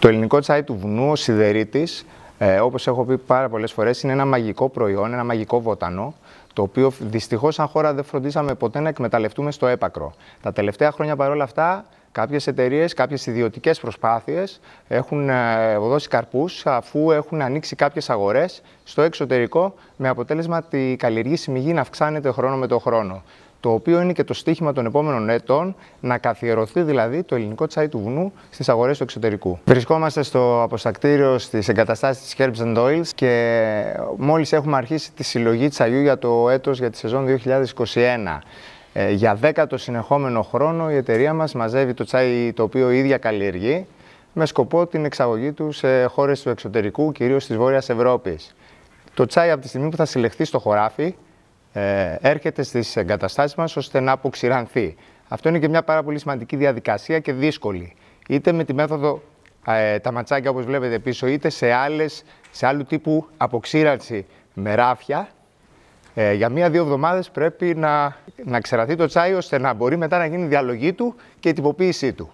Το ελληνικό τσάι του βουνού, ο σιδερίτης, ε, όπως έχω πει πάρα πολλές φορές, είναι ένα μαγικό προϊόν, ένα μαγικό βότανο, το οποίο δυστυχώς σαν χώρα δεν φροντίσαμε ποτέ να εκμεταλλευτούμε στο έπακρο. Τα τελευταία χρόνια παρόλα αυτά, κάποιες εταιρείες, κάποιες ιδιωτικές προσπάθειες έχουν ε, δώσει καρπούς αφού έχουν ανοίξει κάποιες αγορές στο εξωτερικό με αποτέλεσμα τη καλλιεργήσιμη γη να αυξάνεται χρόνο με το χρόνο το οποίο είναι και το στίχημα των επόμενων ετών, να καθιερωθεί δηλαδή το ελληνικό τσάι του βουνού στις αγορές του εξωτερικού. Βρισκόμαστε στο αποστακτήριο στις εγκαταστάσεις της Herbs Oils και μόλις έχουμε αρχίσει τη συλλογή τσαγιού για το έτος για τη σεζόν 2021. Ε, για δέκατο συνεχόμενο χρόνο η εταιρεία μας μαζεύει το τσάι το οποίο η ίδια καλλιεργεί με σκοπό την εξαγωγή του σε χώρες του εξωτερικού, κυρίως της Βόρειας Ευρώπης. Το τσάι από τη στιγμή που θα συλλεχθεί στο χωράφι ε, έρχεται στις εγκαταστάσεις μας ώστε να αποξηρανθεί. Αυτό είναι και μια πάρα πολύ σημαντική διαδικασία και δύσκολη. Είτε με τη μέθοδο ε, τα ματσάκια όπως βλέπετε πίσω, είτε σε, άλλες, σε άλλου τύπου αποξήρανση με ράφια. Ε, για μία-δύο εβδομάδες πρέπει να, να ξεραθεί το τσάι ώστε να μπορεί μετά να γίνει η διαλογή του και η τυποποίησή του.